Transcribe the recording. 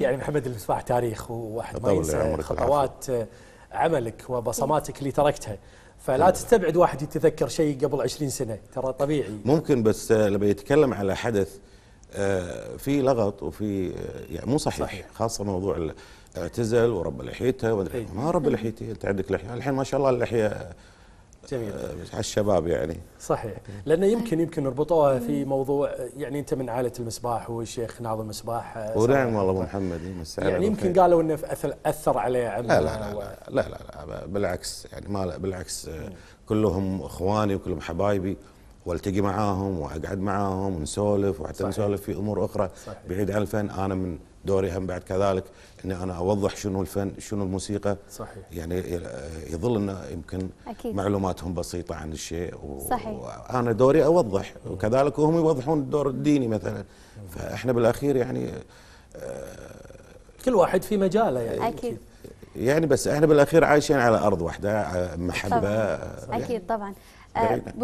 يعني محمد المصباح تاريخ وواحد ما ينسى خطوات آه، عملك وبصماتك اللي تركتها فلا نعم. تستبعد واحد يتذكر شيء قبل 20 سنة ترى طبيعي ممكن بس آه، لما يتكلم على حدث آه، في لغط وفي يعني مو صحيح, صحيح. خاصة موضوع اعتزل ورب لحيته إيه. ما رب لحيتي انت عندك لحيه الحين ما شاء الله اللحيه جميل آه، على الشباب يعني صحيح لانه يمكن يمكن ربطوها في موضوع يعني انت من عائله المصباح والشيخ ناظم المصباح آه، ونعم والله ابو محمد يعني يمكن قالوا انه اثر عليه عمل لا لا لا, لا لا لا لا بالعكس يعني ما لا بالعكس آه، كلهم اخواني وكلهم حبايبي والتقي معاهم واقعد معاهم ونسولف وحتى نسولف في امور اخرى صحيح. بعيد عن الفن انا من دوري هم بعد كذلك اني انا اوضح شنو الفن شنو الموسيقى صحيح يعني يظل انه يمكن أكيد. معلوماتهم بسيطه عن الشيء و... صحيح وانا دوري اوضح وكذلك وهم يوضحون الدور الديني مثلا فاحنا بالاخير يعني آه، كل واحد في مجاله يعني اكيد, أكيد. يعني بس احنا بالاخير عايشين على ارض واحده آه، محبه آه، طبعا. يعني اكيد طبعا